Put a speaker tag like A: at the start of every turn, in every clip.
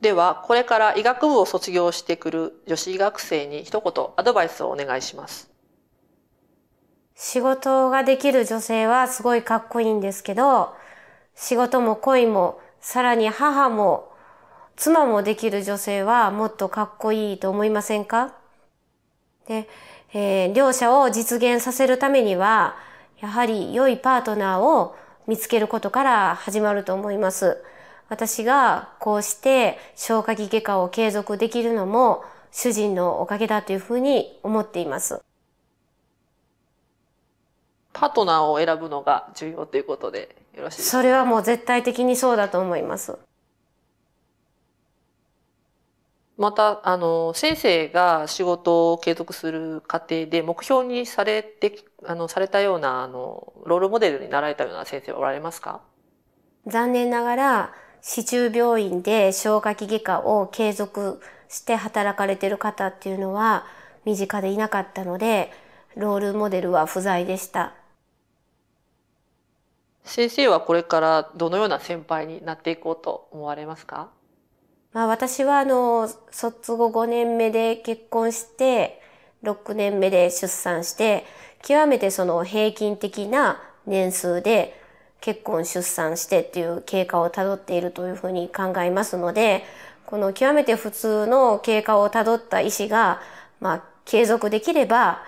A: では、これから医学部を卒業してくる女子医学生に一言アドバイスをお願いします。仕
B: 事ができる女性はすごいかっこいいんですけど、仕事も恋も、さらに母も、妻もできる女性はもっとかっこいいと思いませんかで、えー、両者を実現させるためには、やはり良いパートナーを見つけることから始まると思います。私がこうして消化器外科を継続できるのも主人のおかげだというふうに思っています。
A: パートナーを選ぶのが重要ということでよろしいですかそ
B: れはもう絶対的にそうだと思います。
A: また、あの、先生が仕事を継続する過程で目標にされて、あの、されたような、あの、ロールモデルになられたような先生はおられますか
B: 残念ながら、市中病院で消化器外科を継続して働かれてる方っていうのは身近でいなかったのでロールモデルは不在でし
A: た先生はこれからどのような先輩になっていこうと思われますか、
B: まあ、私はあの卒後5年目で結婚して6年目で出産して極めてその平均的な年数で結婚出産してっていう経過をたどっているというふうに考えますのでこの極めて普通の経過をたどった医師が、まあ、継続できれば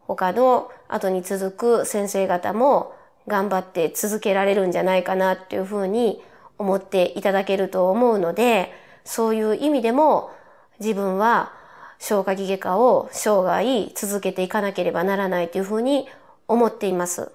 B: 他の後に続く先生方も頑張って続けられるんじゃないかなっていうふうに思っていただけると思うのでそういう意味でも自分は消化器外科を生涯続けていかなければならないというふうに思っています。